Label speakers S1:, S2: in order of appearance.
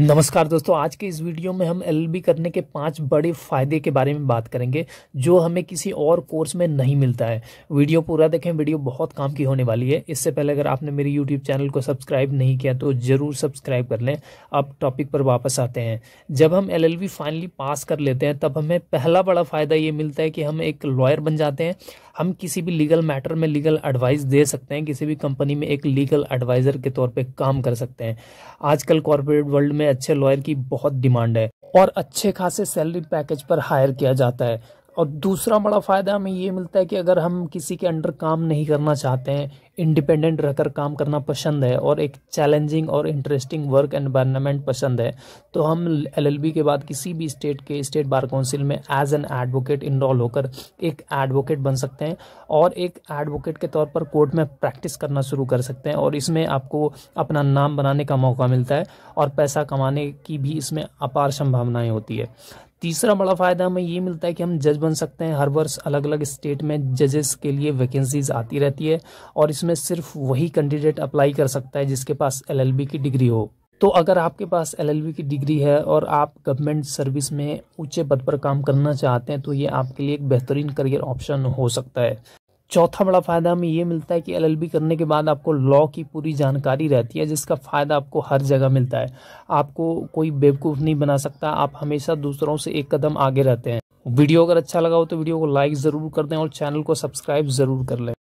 S1: नमस्कार दोस्तों आज के इस वीडियो में हम एल करने के पांच बड़े फायदे के बारे में बात करेंगे जो हमें किसी और कोर्स में नहीं मिलता है वीडियो पूरा देखें वीडियो बहुत काम की होने वाली है इससे पहले अगर आपने मेरे यूट्यूब चैनल को सब्सक्राइब नहीं किया तो ज़रूर सब्सक्राइब कर लें अब टॉपिक पर वापस आते हैं जब हम एल फाइनली पास कर लेते हैं तब हमें पहला बड़ा फ़ायदा ये मिलता है कि हम एक लॉयर बन जाते हैं हम किसी भी लीगल मैटर में लीगल एडवाइस दे सकते हैं किसी भी कंपनी में एक लीगल एडवाइज़र के तौर पर काम कर सकते हैं आजकल कॉरपोरेट वर्ल्ड में अच्छे लॉयर की बहुत डिमांड है और अच्छे खासे सैलरी पैकेज पर हायर किया जाता है और दूसरा बड़ा फ़ायदा हमें ये मिलता है कि अगर हम किसी के अंडर काम नहीं करना चाहते हैं इंडिपेंडेंट रहकर काम करना पसंद है और एक चैलेंजिंग और इंटरेस्टिंग वर्क एनवायरनमेंट पसंद है तो हम एलएलबी के बाद किसी भी स्टेट के स्टेट बार काउंसिल में एज एन एडवोकेट इनरोल होकर एक एडवोकेट बन सकते हैं और एक एडवोकेट के तौर पर कोर्ट में प्रैक्टिस करना शुरू कर सकते हैं और इसमें आपको अपना नाम बनाने का मौका मिलता है और पैसा कमाने की भी इसमें अपार संभावनाएँ होती है तीसरा बड़ा फ़ायदा हमें ये मिलता है कि हम जज बन सकते हैं हर वर्ष अलग अलग स्टेट में जजेस के लिए वैकेंसीज आती रहती है और इसमें सिर्फ वही कैंडिडेट अप्लाई कर सकता है जिसके पास एलएलबी की डिग्री हो तो अगर आपके पास एलएलबी की डिग्री है और आप गवर्नमेंट सर्विस में ऊंचे पद पर काम करना चाहते हैं तो ये आपके लिए एक बेहतरीन करियर ऑप्शन हो सकता है चौथा बड़ा फ़ायदा हमें ये मिलता है कि एलएलबी करने के बाद आपको लॉ की पूरी जानकारी रहती है जिसका फ़ायदा आपको हर जगह मिलता है आपको कोई बेवकूफ़ नहीं बना सकता आप हमेशा दूसरों से एक कदम आगे रहते हैं वीडियो अगर अच्छा लगा हो तो वीडियो को लाइक ज़रूर कर दें और चैनल को सब्सक्राइब ज़रूर कर लें